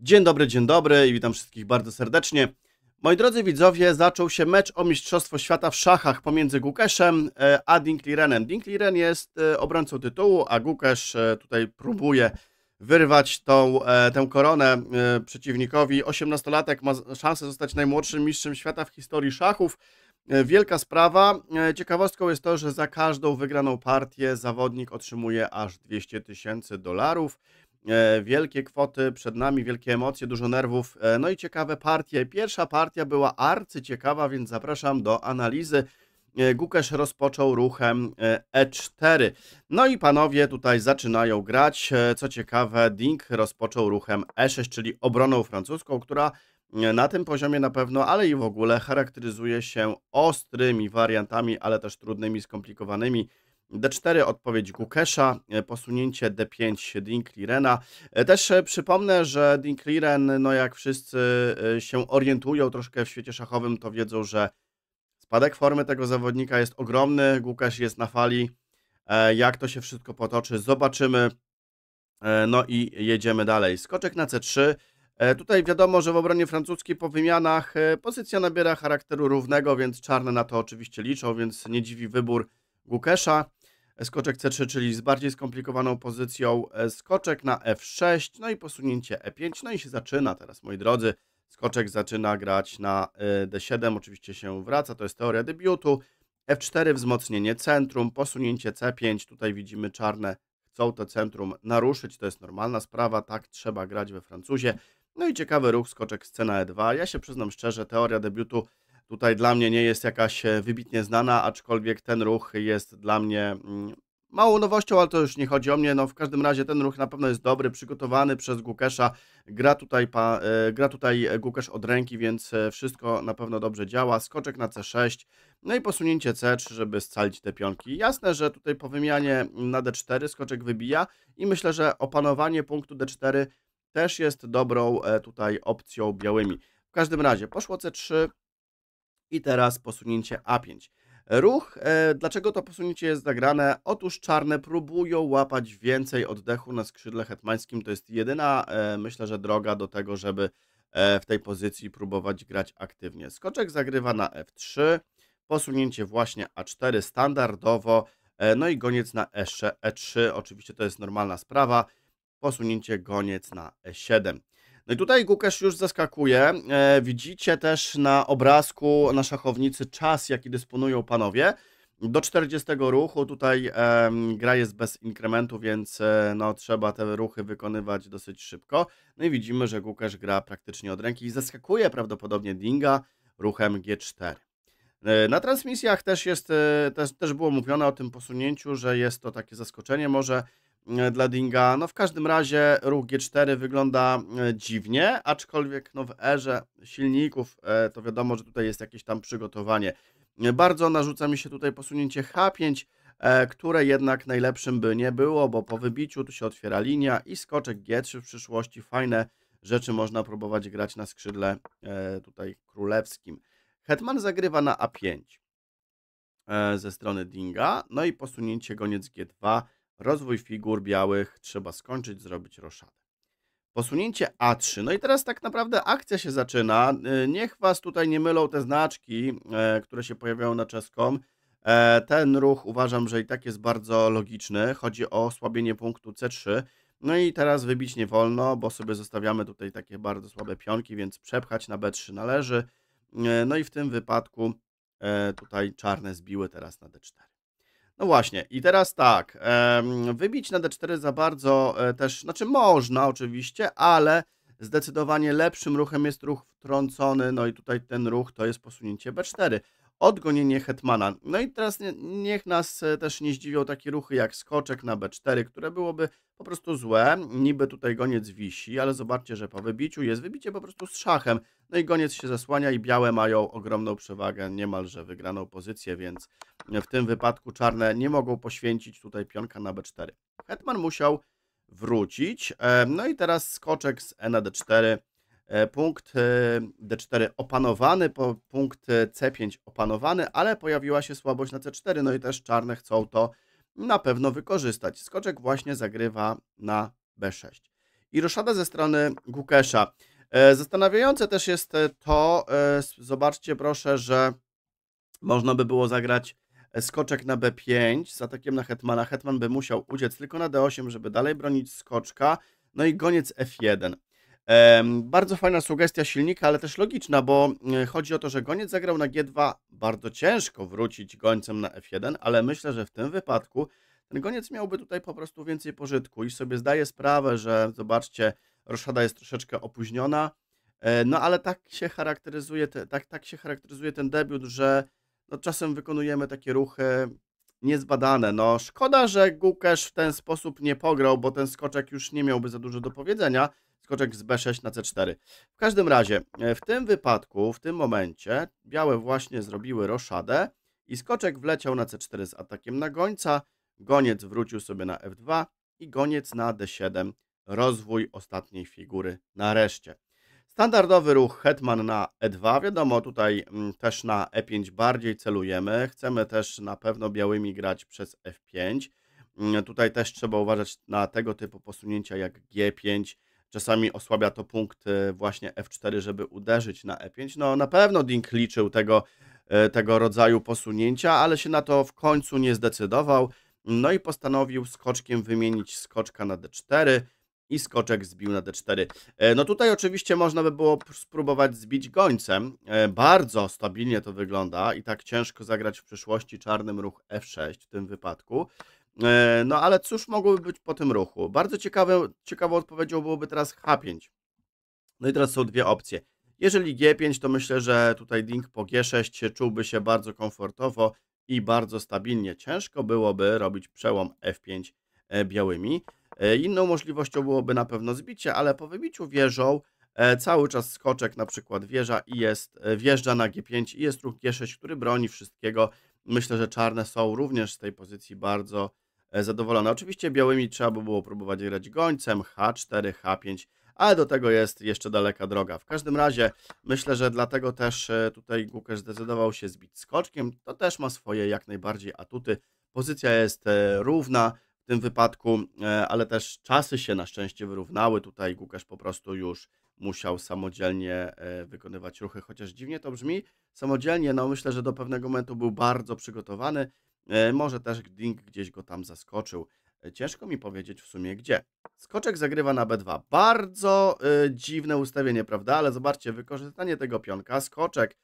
Dzień dobry, dzień dobry i witam wszystkich bardzo serdecznie. Moi drodzy widzowie, zaczął się mecz o Mistrzostwo Świata w szachach pomiędzy Gukeszem e, a Dinklirenem. Dinkliren jest e, obrońcą tytułu, a Gukesz e, tutaj próbuje wyrwać tą, tę koronę przeciwnikowi. 18-latek ma szansę zostać najmłodszym mistrzem świata w historii szachów. Wielka sprawa. Ciekawostką jest to, że za każdą wygraną partię zawodnik otrzymuje aż 200 tysięcy dolarów. E, wielkie kwoty przed nami, wielkie emocje, dużo nerwów, e, no i ciekawe partie. Pierwsza partia była arcyciekawa, więc zapraszam do analizy. E, Gukesz rozpoczął ruchem E4. No i panowie tutaj zaczynają grać. Co ciekawe, Ding rozpoczął ruchem E6, czyli obroną francuską, która na tym poziomie na pewno, ale i w ogóle charakteryzuje się ostrymi wariantami, ale też trudnymi, skomplikowanymi D4 odpowiedź Gukesha, e, posunięcie D5 Dinklirena. E, też e, przypomnę, że Dinkliren, no jak wszyscy się orientują troszkę w świecie szachowym, to wiedzą, że spadek formy tego zawodnika jest ogromny, Gukesz jest na fali. Jak to się wszystko potoczy, zobaczymy. No i jedziemy dalej. Skoczek na C3. Tutaj wiadomo, że w obronie francuskiej po wymianach pozycja nabiera charakteru równego, więc czarne na to oczywiście liczą, więc nie dziwi wybór Gukesza skoczek C3, czyli z bardziej skomplikowaną pozycją, e, skoczek na F6, no i posunięcie E5, no i się zaczyna teraz, moi drodzy. Skoczek zaczyna grać na e, D7, oczywiście się wraca, to jest teoria debiutu. F4 wzmocnienie centrum, posunięcie C5, tutaj widzimy czarne chcą to centrum naruszyć, to jest normalna sprawa, tak trzeba grać we Francuzie. No i ciekawy ruch, skoczek scena E2. Ja się przyznam szczerze, teoria debiutu tutaj dla mnie nie jest jakaś e, wybitnie znana, aczkolwiek ten ruch jest dla mnie mm, małą nowością, ale to już nie chodzi o mnie. No, w każdym razie ten ruch na pewno jest dobry, przygotowany przez Gukesza. Gra tutaj, pa, e, gra tutaj Gukesz e, od ręki, więc wszystko na pewno dobrze działa. Skoczek na C6, no i posunięcie C3, żeby scalić te pionki. Jasne, że tutaj po wymianie na D4 skoczek wybija i myślę, że opanowanie punktu D4 też jest dobrą tutaj opcją białymi. W każdym razie poszło C3, i teraz posunięcie A5. Ruch, e, dlaczego to posunięcie jest zagrane? Otóż czarne próbują łapać więcej oddechu na skrzydle hetmańskim. To jest jedyna, e, myślę, że droga do tego, żeby e, w tej pozycji próbować grać aktywnie. Skoczek zagrywa na F3, posunięcie właśnie A4 standardowo, e, no i goniec na E3. E oczywiście to jest normalna sprawa. Posunięcie goniec na E7. No i tutaj Gukesh już zaskakuje. E, widzicie też na obrazku na szachownicy czas, jaki dysponują panowie. Do 40 ruchu tutaj gra jest bez inkrementu, więc e, no, trzeba te ruchy wykonywać dosyć szybko. No i widzimy, że Gukesh gra praktycznie od ręki i zaskakuje prawdopodobnie Dinga ruchem G4. E, na transmisjach też, jest, też, też było mówione o tym posunięciu, że jest to takie zaskoczenie może E, dla Dinga. No w każdym razie ruch G4 wygląda e, dziwnie, aczkolwiek no w erze silników e, to wiadomo, że tutaj jest jakieś tam przygotowanie. Bardzo narzuca mi się tutaj posunięcie H5, które jednak najlepszym by nie było, bo po wybiciu tu się otwiera linia i skoczek G3 w przyszłości. Fajne rzeczy można próbować grać na skrzydle tutaj królewskim. Hetman zagrywa na A5 ze strony Dinga, no i posunięcie goniec G2 Rozwój figur białych trzeba skończyć, zrobić roszadę. Posunięcie A3. No i teraz tak naprawdę akcja się zaczyna. Y, niech Was tutaj nie mylą te znaczki, e, które się pojawiają na czeską. E, ten ruch uważam, że i tak jest bardzo logiczny. Chodzi o osłabienie punktu C3. No i teraz wybić nie wolno, bo sobie zostawiamy tutaj takie bardzo słabe pionki, więc przepchać na B3 należy. E, no i w tym wypadku tutaj czarne zbiły teraz na D4. No właśnie, i teraz tak, wybić na D4 za bardzo e, też, znaczy można oczywiście, ale zdecydowanie lepszym ruchem jest ruch wtrącony, no i tutaj ten ruch to jest posunięcie B4 odgonienie Hetmana. No i teraz niech nas e, też nie zdziwią takie ruchy jak skoczek na B4, które byłoby po prostu złe. Niby tutaj goniec wisi, ale zobaczcie, że po wybiciu jest wybicie po prostu z szachem. No i goniec się zasłania i białe mają ogromną przewagę, niemalże wygraną pozycję, więc w tym wypadku czarne nie mogą poświęcić tutaj pionka na B4. Hetman musiał wrócić. E, no i teraz skoczek z E na D4 E, punkt e, D4 opanowany, punkt e, C5 opanowany, ale pojawiła się słabość na C4, no i też czarne chcą to na pewno wykorzystać. Skoczek właśnie zagrywa na B6. I roszada ze strony Gukesza. Zastanawiające też jest to, zobaczcie proszę, że można by było zagrać skoczek na B5 z atakiem na hetmana. Hetman by musiał uciec tylko na D8, żeby dalej bronić skoczka. No i goniec F1. Bardzo fajna sugestia silnika, ale też logiczna, bo e, chodzi o to, że goniec zagrał na G2, bardzo ciężko wrócić gońcem na F1, ale myślę, że w tym wypadku ten goniec miałby tutaj po prostu więcej pożytku i sobie zdaję sprawę, że zobaczcie, roszada jest troszeczkę opóźniona, e, no ale tak się charakteryzuje, te, tak, tak się charakteryzuje ten debiut, że no, czasem wykonujemy takie ruchy niezbadane. No szkoda, że Gukesz w ten sposób nie pograł, bo ten skoczek już nie miałby za dużo do powiedzenia, skoczek z B6 na C4. W każdym razie, e, w tym wypadku, w tym momencie, białe właśnie zrobiły roszadę i skoczek wleciał na C4 z atakiem na gońca, goniec wrócił sobie na F2 i goniec na D7, rozwój ostatniej figury nareszcie. Standardowy ruch hetman na E2, wiadomo tutaj mm, też na E5 bardziej celujemy, chcemy też na pewno białymi grać przez F5, mm, Tutaj też trzeba uważać na tego typu posunięcia jak G5 Czasami osłabia to punkt y, właśnie F4, żeby uderzyć na E5. No na pewno Dink liczył tego, y, tego rodzaju posunięcia, ale się na to w końcu nie zdecydował. No i postanowił skoczkiem wymienić skoczka na D4 i skoczek zbił na D4. Y, no tutaj oczywiście można by było spróbować zbić gońcem. Bardzo stabilnie to wygląda i tak ciężko zagrać w przyszłości czarnym ruch F6 w tym wypadku. E, no ale cóż mogłoby być po tym ruchu? Bardzo ciekawe, ciekawą odpowiedzią byłoby teraz H5. No i teraz są dwie opcje. Jeżeli G5, to myślę, że tutaj Ding po G6 czułby się bardzo komfortowo i bardzo stabilnie. Ciężko byłoby robić przełom F5 e, białymi. E, inną możliwością byłoby na pewno zbicie, ale po wybiciu wieżą cały czas skoczek na przykład wieża i jest, wjeżdża na G5 i jest ruch G6, który broni wszystkiego. Myślę, że czarne są również z tej pozycji bardzo E, zadowolona. Oczywiście białymi trzeba by było próbować grać gońcem, H4, H5, ale do tego jest jeszcze daleka droga. W każdym razie myślę, że dlatego też e, tutaj Gukę zdecydował się zbić skoczkiem. To też ma swoje jak najbardziej atuty. Pozycja jest e, równa w tym wypadku, ale też czasy się na szczęście wyrównały. Tutaj Gukasz po prostu już musiał samodzielnie wykonywać ruchy, chociaż dziwnie to brzmi. Samodzielnie, no myślę, że do pewnego momentu był bardzo przygotowany E, może też Ding gdzieś go tam zaskoczył. E, ciężko mi powiedzieć w sumie gdzie. Skoczek zagrywa na B2. Bardzo y, dziwne ustawienie, prawda? Ale zobaczcie, wykorzystanie tego pionka. Skoczek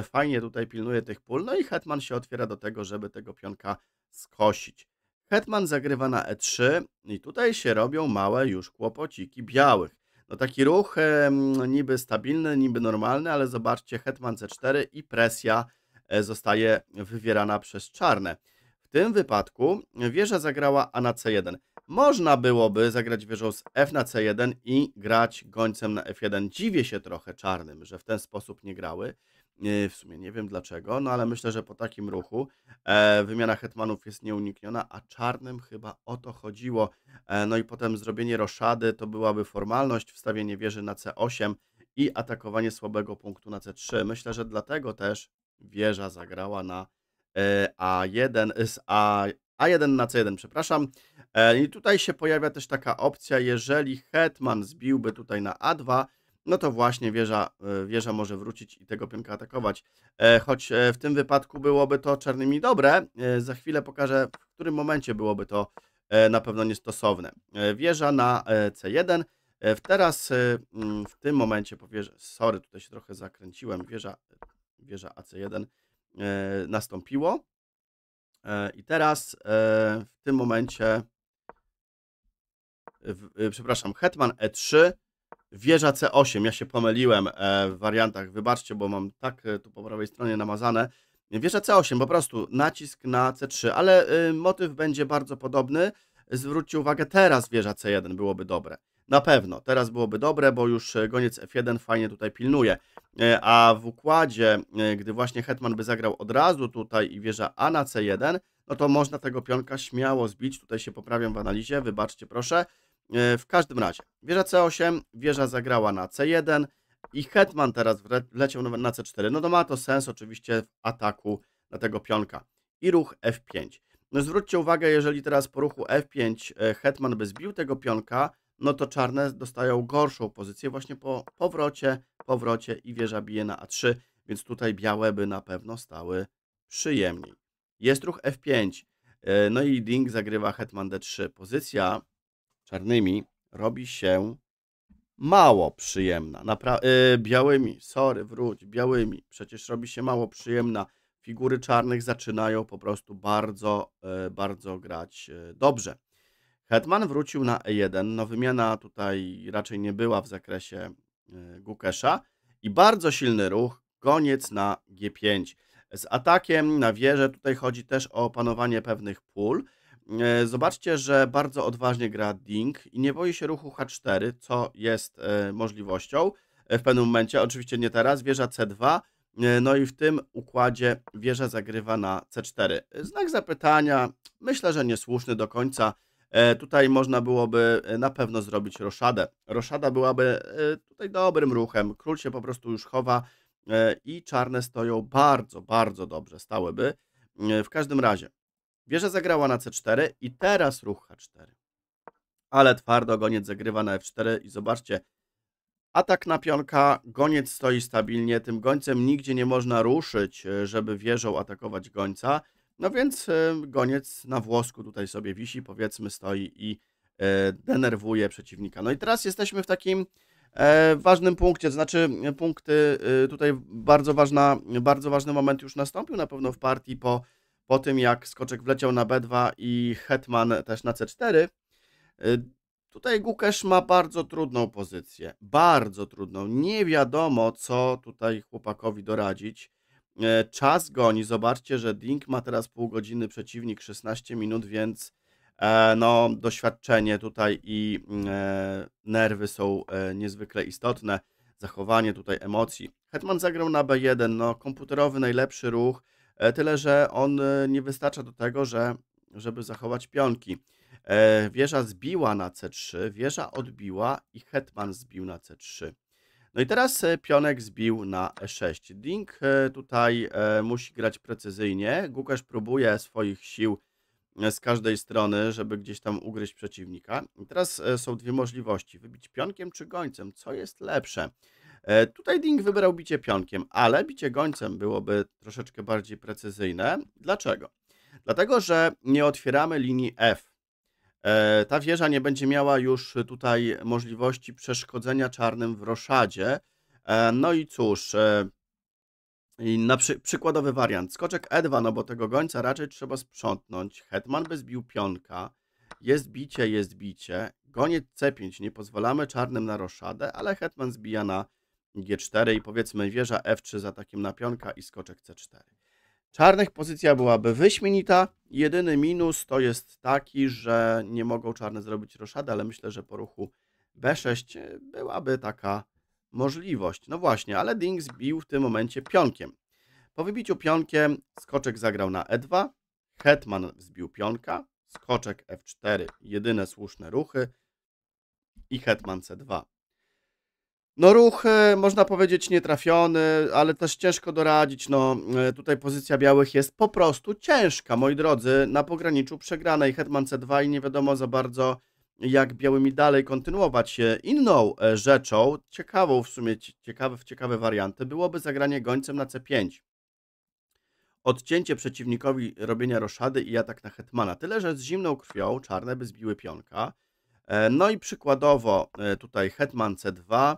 y, fajnie tutaj pilnuje tych pól. No i Hetman się otwiera do tego, żeby tego pionka skosić. Hetman zagrywa na E3 i tutaj się robią małe już kłopociki białych. No taki ruch y, niby stabilny, niby normalny, ale zobaczcie, Hetman C4 i presja E, zostaje wywierana przez czarne. W tym wypadku wieża zagrała A na C1. Można byłoby zagrać wieżą z F na C1 i grać gońcem na F1. Dziwię się trochę czarnym, że w ten sposób nie grały. E, w sumie nie wiem dlaczego, no ale myślę, że po takim ruchu e, wymiana hetmanów jest nieunikniona, a czarnym chyba o to chodziło. E, no i potem zrobienie roszady to byłaby formalność, wstawienie wieży na C8 i atakowanie słabego punktu na C3. Myślę, że dlatego też wieża zagrała na e, A1 e, z A, A1 na C1, przepraszam. E, I tutaj się pojawia też taka opcja, jeżeli hetman zbiłby tutaj na A2, no to właśnie wieża, wieża może wrócić i tego pionka atakować. Choć w tym wypadku byłoby to czarnymi dobre, za chwilę pokażę, w którym momencie byłoby to na pewno niestosowne. Wieża na C1, teraz mm, w tym momencie, sorry, tutaj się trochę zakręciłem, wieża wieża AC1 e, nastąpiło. E, I teraz e, w tym momencie, przepraszam, Hetman E3, wieża C8. Ja się pomyliłem w wariantach, wybaczcie, bo mam tak tu po prawej stronie namazane. Wieża C8, po prostu nacisk na C3, ale motyw będzie bardzo podobny. Zwróćcie uwagę, teraz wieża C1 byłoby dobre na pewno. Teraz byłoby dobre, bo już goniec e, F1 fajnie tutaj pilnuje. E, a w układzie, e, gdy właśnie Hetman by zagrał od razu tutaj i wieża A na C1, no to można tego pionka śmiało zbić. Tutaj się poprawiam w analizie, wybaczcie proszę. W każdym razie, wieża C8, wieża zagrała na C1 i Hetman teraz leciał na C4. No to ma to sens oczywiście w ataku na tego pionka. I ruch F5. No zwróćcie uwagę, jeżeli teraz po ruchu F5 Hetman by zbił tego pionka, no to czarne dostają gorszą pozycję właśnie po powrocie, powrocie i wieża bije na A3, więc tutaj białe by na pewno stały przyjemniej. Jest ruch F5, e, no i Ding zagrywa hetman D3. Pozycja czarnymi robi się mało przyjemna. Napra yy, białymi, sorry, wróć, białymi. Przecież robi się mało przyjemna. Figury czarnych zaczynają po prostu bardzo, yy, bardzo grać yy, dobrze. Hetman wrócił na E1, no wymiana tutaj raczej nie była w zakresie e, Gukesza i bardzo silny ruch, koniec na G5. Z atakiem na wieżę tutaj chodzi też o opanowanie pewnych pól. E, zobaczcie, że bardzo odważnie gra Ding i nie boi się ruchu H4, co jest e, możliwością w pewnym momencie, oczywiście nie teraz, wieża C2, no i w tym układzie wieża zagrywa na C4. Znak zapytania, myślę, że niesłuszny do końca, E, tutaj można byłoby e, na pewno zrobić roszadę. Roszada byłaby e, tutaj dobrym ruchem. Król się po prostu już chowa i czarne stoją bardzo, bardzo dobrze, stałyby. W każdym razie, wieża zagrała na c4 i teraz ruch h4. Ale twardo goniec zagrywa na f4 i zobaczcie, atak na pionka, goniec stoi stabilnie, tym gońcem nigdzie nie można ruszyć, żeby wieżą atakować gońca. No więc e, goniec na włosku tutaj sobie wisi, powiedzmy, stoi i e, denerwuje przeciwnika. No i teraz jesteśmy w takim e, ważnym punkcie, znaczy punkty, tutaj bardzo, ważna, bardzo ważny moment już nastąpił na pewno w partii po, po tym, jak Skoczek wleciał na B2 i Hetman też na C4. Tutaj Gukesz ma bardzo trudną pozycję, bardzo trudną. Nie wiadomo, co tutaj chłopakowi doradzić. E, czas goni. Zobaczcie, że Dink ma teraz pół godziny, przeciwnik 16 minut, więc e, no, doświadczenie tutaj i mm, e, nerwy są niezwykle istotne. Zachowanie tutaj emocji. Hetman zagrał na B1, no komputerowy najlepszy ruch, tyle że on nie wystarcza do tego, że, żeby zachować pionki. Wieża zbiła na C3, wieża odbiła i hetman zbił na C3. No i teraz e, pionek zbił na e6. Ding e, tutaj e, musi grać precyzyjnie. Gukasz próbuje swoich sił z każdej strony, żeby gdzieś tam ugryźć przeciwnika. I teraz są dwie możliwości. Wybić pionkiem czy gońcem. Co jest lepsze? Tutaj Ding wybrał bicie pionkiem, ale bicie gońcem byłoby troszeczkę bardziej precyzyjne. Dlaczego? Dlatego, że nie otwieramy linii F. E, ta wieża nie będzie miała już tutaj możliwości przeszkodzenia czarnym w roszadzie. E, no i cóż, e, na przy, przykładowy wariant. Skoczek E2, no bo tego gońca raczej trzeba sprzątnąć. Hetman by zbił pionka. Jest bicie, jest bicie. Goniec C5, nie pozwalamy czarnym na roszadę, ale hetman zbija na G4 i powiedzmy wieża F3 za takim na pionka i skoczek C4. Czarnych pozycja byłaby wyśmienita. Jedyny minus to jest taki, że nie mogą czarne zrobić roszady, ale myślę, że po ruchu B6 byłaby taka możliwość. No właśnie, ale Dings bił w tym momencie pionkiem. Po wybiciu pionkiem skoczek zagrał na E2, hetman wzbił pionka, skoczek F4, jedyne słuszne ruchy i hetman C2. No ruch, można powiedzieć, nietrafiony, ale też ciężko doradzić. No, e, tutaj pozycja białych jest po prostu ciężka, moi drodzy, na pograniczu przegranej Hetman C2 i nie wiadomo za bardzo, jak białymi dalej kontynuować. Inną e, rzeczą, ciekawą w sumie, ciekawe, ciekawe warianty, byłoby zagranie gońcem na C5. Odcięcie przeciwnikowi robienia roszady i atak na Hetmana. Tyle, że z zimną krwią czarne by zbiły pionka. E, no i przykładowo tutaj Hetman C2,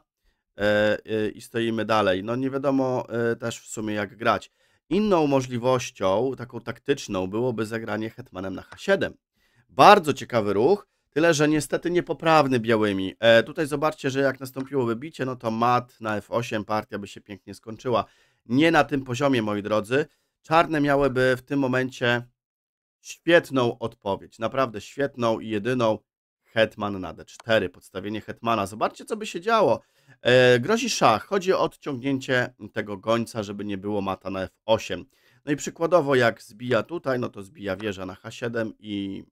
E, e, i stoimy dalej. No nie wiadomo e, też w sumie jak grać. Inną możliwością, taką taktyczną, byłoby zagranie hetmanem na H7. Bardzo ciekawy ruch, tyle że niestety niepoprawny białymi. E, tutaj zobaczcie, że jak nastąpiłoby bicie, no to mat na F8 partia by się pięknie skończyła. Nie na tym poziomie, moi drodzy. Czarne miałyby w tym momencie świetną odpowiedź, naprawdę świetną i jedyną, Hetman na D4, podstawienie Hetmana. Zobaczcie, co by się działo. E, grozi szach, chodzi o odciągnięcie tego gońca, żeby nie było mata na F8. No i przykładowo jak zbija tutaj, no to zbija wieża na H7 i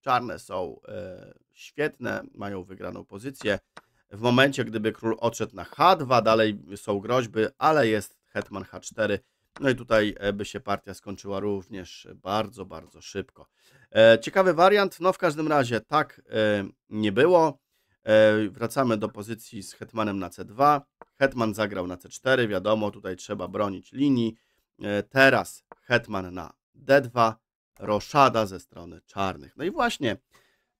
czarne są e, świetne, mają wygraną pozycję. W momencie, gdyby król odszedł na H2, dalej są groźby, ale jest hetman H4 no i tutaj e, by się partia skończyła również bardzo, bardzo szybko. E, ciekawy wariant, no w każdym razie tak e, nie było. Wracamy do pozycji z Hetmanem na C2. Hetman zagrał na C4, wiadomo, tutaj trzeba bronić linii. Teraz Hetman na D2, roszada ze strony czarnych. No i właśnie,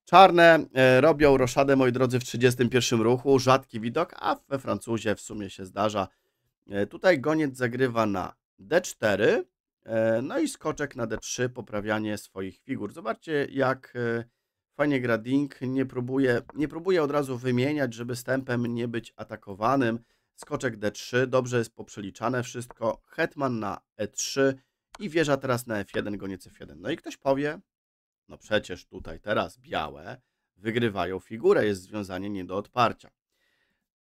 czarne robią roszadę, moi drodzy, w 31 ruchu, rzadki widok, a we Francuzie w sumie się zdarza. Tutaj goniec zagrywa na D4, e, no i skoczek na D3, poprawianie swoich figur. Zobaczcie, jak e, fajnie gra Dink, nie próbuje, nie próbuje od razu wymieniać, żeby stępem nie być atakowanym. Skoczek D3, dobrze jest poprzeliczane wszystko. Hetman na E3 i wieża teraz na F1, goniec F1. No i ktoś powie, no przecież tutaj teraz białe wygrywają figurę, jest związanie nie do odparcia.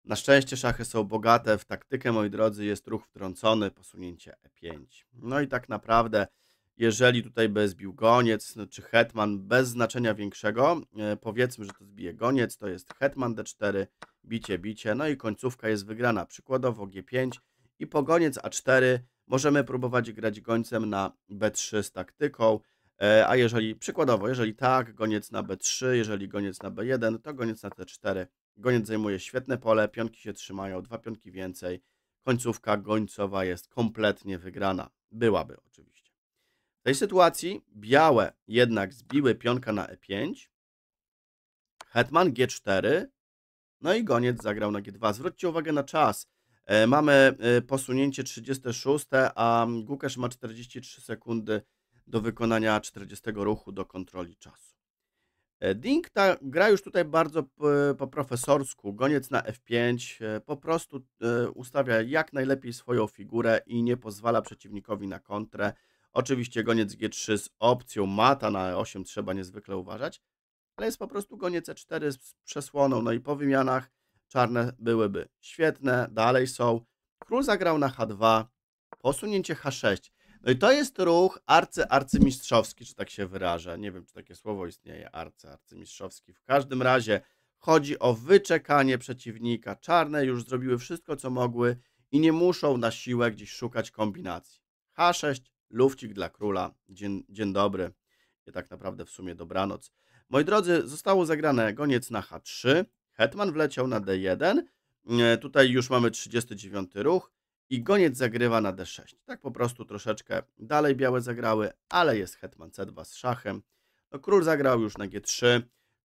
Na szczęście szachy są bogate w taktykę, moi drodzy, jest ruch wtrącony, posunięcie e5. No i tak naprawdę, jeżeli tutaj by zbił goniec no, czy hetman, bez znaczenia większego, e, powiedzmy, że to zbije goniec, to jest hetman d4, bicie, bicie, no i końcówka jest wygrana. Przykładowo g5 i po goniec a4 możemy próbować grać gońcem na b3 z taktyką, e, a jeżeli, przykładowo, jeżeli tak, goniec na b3, jeżeli goniec na b1, to goniec na c4 Goniec zajmuje świetne pole, pionki się trzymają, dwa pionki więcej. Końcówka gońcowa jest kompletnie wygrana. Byłaby oczywiście. W tej sytuacji białe jednak zbiły pionka na e5. Hetman g4. No i goniec zagrał na g2. Zwróćcie uwagę na czas. E, mamy e, posunięcie 36, a Gukasz ma 43 sekundy do wykonania 40 ruchu do kontroli czasu. E, Ding ta gra już tutaj bardzo po profesorsku, goniec na F5, e, po prostu e, ustawia jak najlepiej swoją figurę i nie pozwala przeciwnikowi na kontrę. Oczywiście goniec G3 z opcją mata na E8 trzeba niezwykle uważać, ale jest po prostu goniec E4 z przesłoną, no i po wymianach czarne byłyby świetne, dalej są. Król zagrał na H2, posunięcie H6. No i to jest ruch arcy-arcymistrzowski, czy tak się wyraża. Nie wiem, czy takie słowo istnieje, arcy-arcymistrzowski. W każdym razie chodzi o wyczekanie przeciwnika. Czarne już zrobiły wszystko, co mogły i nie muszą na siłę gdzieś szukać kombinacji. H6, lufcik dla króla, dzień, dzień dobry. I tak naprawdę w sumie dobranoc. Moi drodzy, zostało zagrane goniec na H3, hetman wleciał na D1, e, tutaj już mamy 39 ruch, i goniec zagrywa na d6. Tak po prostu troszeczkę dalej białe zagrały, ale jest hetman c2 z szachem. No, król zagrał już na g3,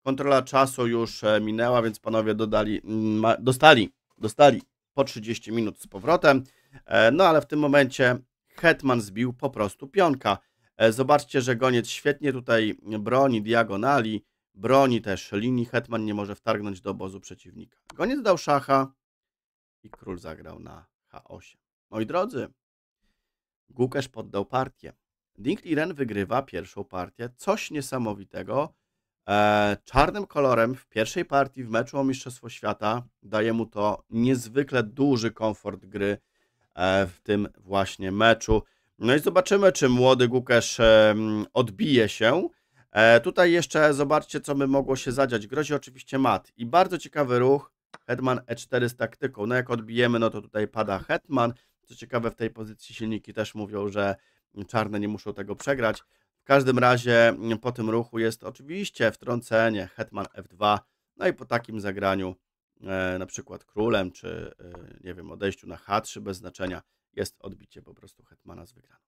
kontrola czasu już e, minęła, więc panowie dodali, mm, dostali, dostali po 30 minut z powrotem. E, no ale w tym momencie hetman zbił po prostu pionka. E, zobaczcie, że goniec świetnie tutaj broni diagonali, broni też linii. Hetman nie może wtargnąć do obozu przeciwnika. Goniec dał szacha i król zagrał na 8 Moi drodzy, Gukesz poddał partię. Dinklinen wygrywa pierwszą partię. Coś niesamowitego. E, czarnym kolorem w pierwszej partii w meczu o Mistrzostwo Świata daje mu to niezwykle duży komfort gry e, w tym właśnie meczu. No i zobaczymy, czy młody Gukesz e, odbije się. E, tutaj jeszcze zobaczcie, co by mogło się zadziać. Grozi oczywiście mat. I bardzo ciekawy ruch Hetman E4 z taktyką. No jak odbijemy, no to tutaj pada Hetman. Co ciekawe, w tej pozycji silniki też mówią, że czarne nie muszą tego przegrać. W każdym razie mm, po tym ruchu jest oczywiście wtrącenie Hetman F2. No i po takim zagraniu, e, na przykład królem, czy e, nie wiem, odejściu na H3 bez znaczenia, jest odbicie po prostu Hetmana z wygraną.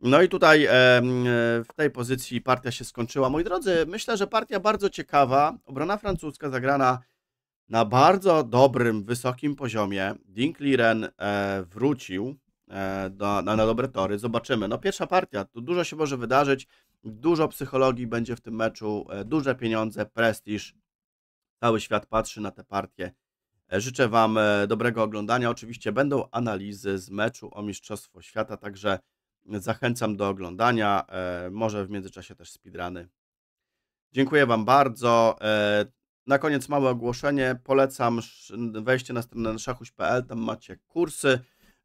No i tutaj e, mm, e, w tej pozycji partia się skończyła. Moi drodzy, myślę, że partia bardzo ciekawa. Obrona francuska zagrana na bardzo dobrym, wysokim poziomie. Dean Clearen e, wrócił e, do, na, na dobre tory. Zobaczymy. No pierwsza partia, tu dużo się może wydarzyć, dużo psychologii będzie w tym meczu, e, duże pieniądze, prestiż. Cały świat patrzy na te partie. Życzę Wam dobrego oglądania. Oczywiście będą analizy z meczu o Mistrzostwo Świata, także zachęcam do oglądania. Może w międzyczasie też speedruny. Dziękuję Wam bardzo. Na koniec małe ogłoszenie. Polecam wejście na stronę szachuś.pl, tam macie kursy.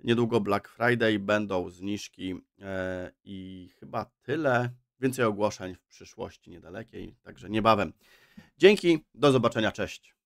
Niedługo Black Friday, będą zniżki e, i chyba tyle. Więcej ogłoszeń w przyszłości niedalekiej, także niebawem. Dzięki, do zobaczenia, cześć.